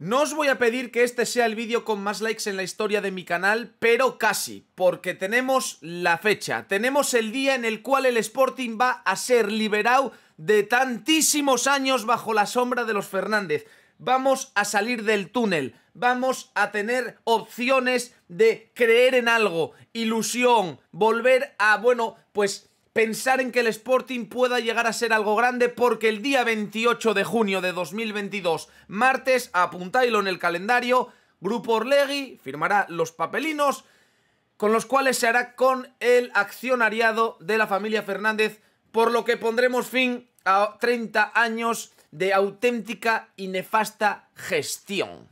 No os voy a pedir que este sea el vídeo con más likes en la historia de mi canal, pero casi, porque tenemos la fecha, tenemos el día en el cual el Sporting va a ser liberado de tantísimos años bajo la sombra de los Fernández. Vamos a salir del túnel, vamos a tener opciones de creer en algo, ilusión, volver a, bueno, pues pensar en que el Sporting pueda llegar a ser algo grande porque el día 28 de junio de 2022, martes, apuntáislo en el calendario, Grupo Orlegui firmará los papelinos con los cuales se hará con el accionariado de la familia Fernández, por lo que pondremos fin a 30 años de auténtica y nefasta gestión.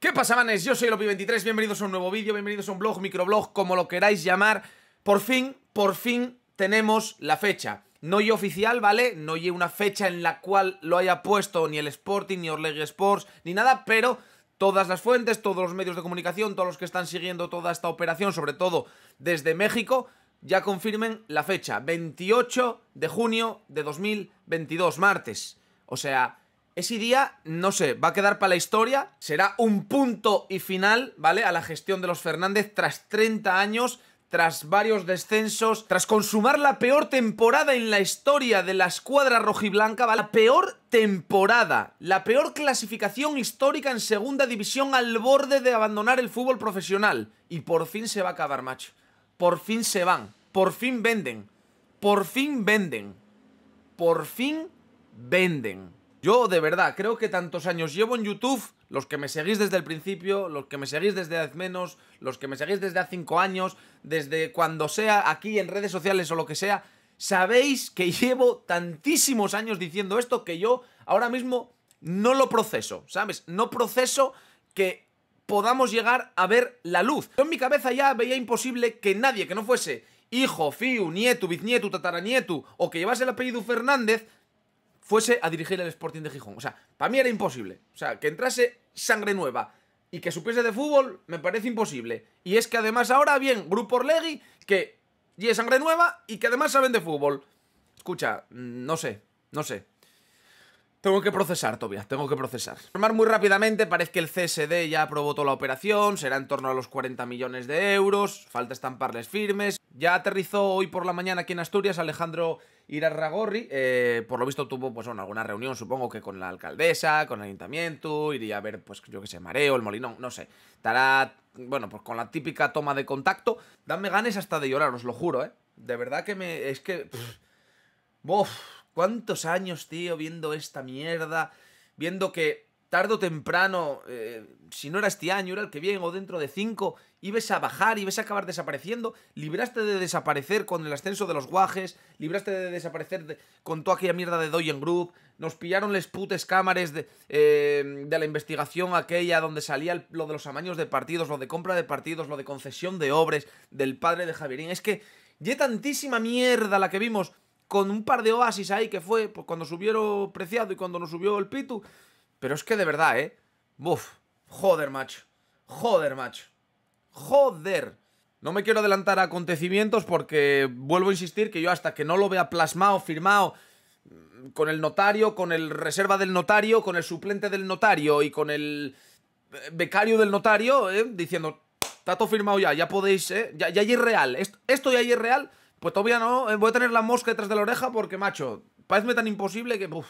¿Qué pasa, manes? Yo soy Lopi23, bienvenidos a un nuevo vídeo, bienvenidos a un blog, microblog, como lo queráis llamar. Por fin, por fin, tenemos la fecha. No hay oficial, ¿vale? No hay una fecha en la cual lo haya puesto ni el Sporting, ni Orleg Sports, ni nada, pero todas las fuentes, todos los medios de comunicación, todos los que están siguiendo toda esta operación, sobre todo desde México, ya confirmen la fecha, 28 de junio de 2022, martes. O sea, ese día, no sé, va a quedar para la historia, será un punto y final, ¿vale? A la gestión de los Fernández tras 30 años tras varios descensos, tras consumar la peor temporada en la historia de la escuadra rojiblanca, la peor temporada, la peor clasificación histórica en segunda división al borde de abandonar el fútbol profesional. Y por fin se va a acabar, macho. Por fin se van, por fin venden, por fin venden, por fin venden. Yo de verdad creo que tantos años llevo en YouTube, los que me seguís desde el principio, los que me seguís desde hace menos, los que me seguís desde hace cinco años, desde cuando sea aquí en redes sociales o lo que sea, sabéis que llevo tantísimos años diciendo esto que yo ahora mismo no lo proceso, ¿sabes? No proceso que podamos llegar a ver la luz. Yo en mi cabeza ya veía imposible que nadie que no fuese hijo, fiu, nieto, bisnieto, tataranieto o que llevase el apellido Fernández fuese a dirigir el Sporting de Gijón. O sea, para mí era imposible. O sea, que entrase sangre nueva y que supiese de fútbol me parece imposible. Y es que además ahora, bien, Grupo Orlegui, que y sangre nueva y que además saben de fútbol. Escucha, no sé, no sé. Tengo que procesar, Tobias, tengo que procesar. Formar muy rápidamente, parece que el CSD ya aprobó toda la operación, será en torno a los 40 millones de euros, falta estamparles firmes. Ya aterrizó hoy por la mañana aquí en Asturias Alejandro Irarragorri, eh, por lo visto tuvo pues bueno, alguna reunión, supongo que con la alcaldesa, con el ayuntamiento, iría a ver pues yo qué sé, Mareo, el Molinón, no sé. Estará, bueno, pues con la típica toma de contacto. Dame ganas hasta de llorar, os lo juro, ¿eh? De verdad que me... es que... Buf. ¿Cuántos años, tío, viendo esta mierda? Viendo que tarde o temprano, eh, si no era este año, era el que viene o dentro de cinco, ibas a bajar, ibas a acabar desapareciendo, libraste de desaparecer con el ascenso de los guajes, libraste de desaparecer con toda aquella mierda de Doyen Group, nos pillaron les putes cámaras de, eh, la investigación aquella donde salía lo de los amaños de partidos, lo de compra de partidos, lo de concesión de obras del padre de Javierín. Es que, ya tantísima mierda la que vimos con un par de oasis ahí que fue pues, cuando subieron Preciado y cuando nos subió el Pitu. Pero es que de verdad, ¿eh? Buf, joder, macho. Joder, macho. Joder. No me quiero adelantar a acontecimientos porque vuelvo a insistir que yo hasta que no lo vea plasmado, firmado, con el notario, con el reserva del notario, con el suplente del notario y con el eh, becario del notario, ¿eh? diciendo, está todo firmado ya, ya podéis, ¿eh? ya, ya es real, esto, ya es real, pues todavía no, eh, voy a tener la mosca detrás de la oreja porque, macho, parece tan imposible que... Pues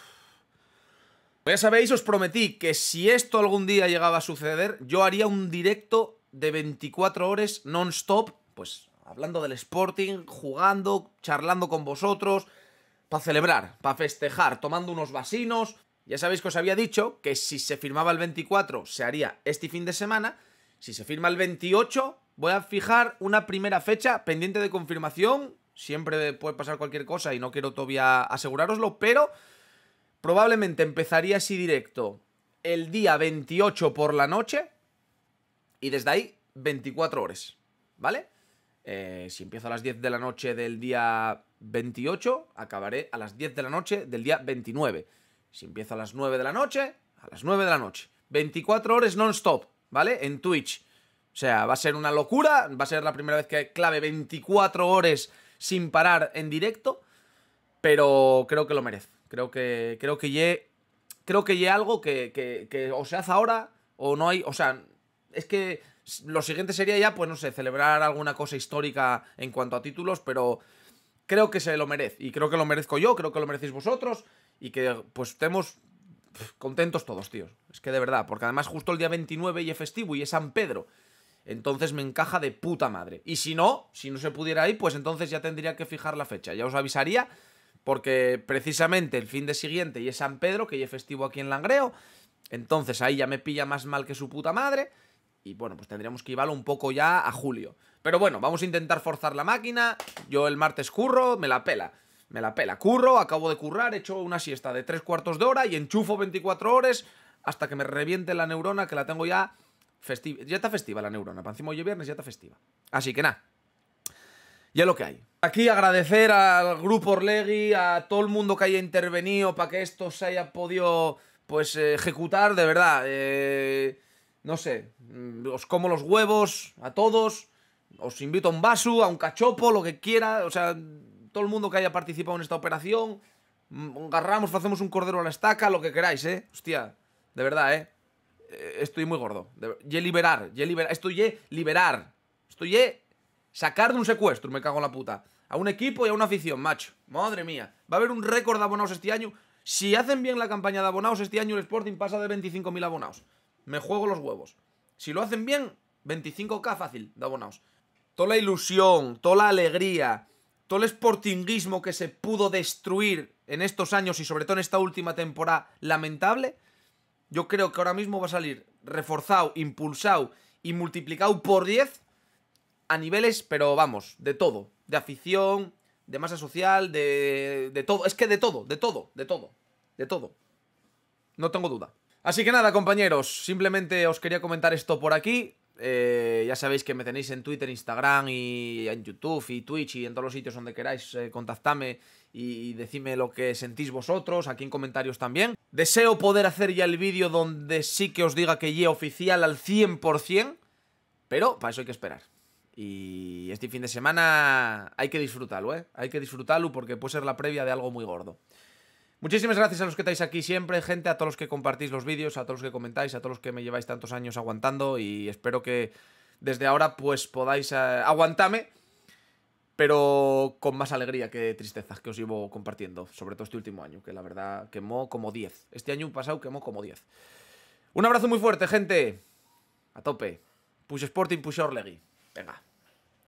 Ya sabéis, os prometí que si esto algún día llegaba a suceder, yo haría un directo de 24 horas non-stop, pues hablando del Sporting, jugando, charlando con vosotros, para celebrar, para festejar, tomando unos vasinos. Ya sabéis que os había dicho que si se firmaba el 24 se haría este fin de semana, si se firma el 28 voy a fijar una primera fecha pendiente de confirmación Siempre puede pasar cualquier cosa y no quiero todavía aseguraroslo pero probablemente empezaría así directo el día 28 por la noche y desde ahí 24 horas, ¿vale? Eh, si empiezo a las 10 de la noche del día 28, acabaré a las 10 de la noche del día 29. Si empiezo a las 9 de la noche, a las 9 de la noche. 24 horas non-stop, ¿vale? En Twitch. O sea, va a ser una locura, va a ser la primera vez que clave 24 horas sin parar en directo, pero creo que lo merece. Creo que creo que creo que algo que, que, o se hace ahora o no hay, o sea, es que lo siguiente sería ya pues no sé, celebrar alguna cosa histórica en cuanto a títulos, pero creo que se lo merece y creo que lo merezco yo, creo que lo merecéis vosotros y que pues estemos contentos todos, tíos. Es que de verdad, porque además justo el día 29 y festivo y es San Pedro. Entonces me encaja de puta madre. Y si no, si no se pudiera ir, pues entonces ya tendría que fijar la fecha. Ya os avisaría, porque precisamente el fin de siguiente y es San Pedro, que ya es festivo aquí en Langreo. Entonces ahí ya me pilla más mal que su puta madre. Y bueno, pues tendríamos que llevarlo un poco ya a julio. Pero bueno, vamos a intentar forzar la máquina. Yo el martes curro, me la pela. Me la pela. Curro, acabo de currar, he hecho una siesta de tres cuartos de hora y enchufo 24 horas hasta que me reviente la neurona que la tengo ya ya está festiva la neurona. Para encima hoy viernes ya está festiva. Así que nada. Ya lo que hay. Aquí agradecer al grupo Orlegi, a todo el mundo que haya intervenido para que esto se haya podido pues ejecutar, de verdad. Eh, no sé, mm, os como los huevos a todos. Os invito a un vaso, a un cachopo, lo que quiera. O sea, todo el mundo que haya participado en esta operación. Agarramos, mm, hacemos un cordero a la estaca, lo que queráis, ¿eh? Hostia, de verdad, ¿eh? Eh, estoy muy gordo. y liberar, y liberar. Estoy y liberar. estoy y sacar de un secuestro, me cago en la puta. A un equipo y a una afición, macho. Madre mía. Va a haber un récord de abonados este año. Si hacen bien la campaña de abonados este año, el Sporting pasa de 25.000 abonados. Me juego los huevos. Si lo hacen bien, 25k fácil de abonados. Toda la ilusión, toda la alegría, todo el sportinguismo que se pudo destruir en estos años y sobre todo en esta última temporada lamentable, yo creo que ahora mismo va a salir reforzado, impulsado y multiplicado por 10 a niveles, pero vamos, de todo. De afición, de masa social, de, de todo. Es que de todo, de todo, de todo, de todo. No tengo duda. Así que nada, compañeros, simplemente os quería comentar esto por aquí. Eh, ya sabéis que me tenéis en Twitter, Instagram y en YouTube y Twitch y en todos los sitios donde queráis. Eh, contactarme y, decime lo que sentís vosotros, aquí en comentarios también. Deseo poder hacer ya el vídeo donde sí que os diga que llegue oficial al 100%, pero para eso hay que esperar. Y este fin de semana hay que disfrutarlo, ¿eh? Hay que disfrutarlo porque puede ser la previa de algo muy gordo. Muchísimas gracias a los que estáis aquí siempre, gente, a todos los que compartís los vídeos, a todos los que comentáis, a todos los que me lleváis tantos años aguantando y espero que desde ahora pues podáis eh, aguantarme, pero con más alegría que tristeza que os llevo compartiendo, sobre todo este último año, que la verdad quemó como 10. Este año pasado quemó como 10. Un abrazo muy fuerte, gente. A tope. Push Sporting, push Orlegi. Venga.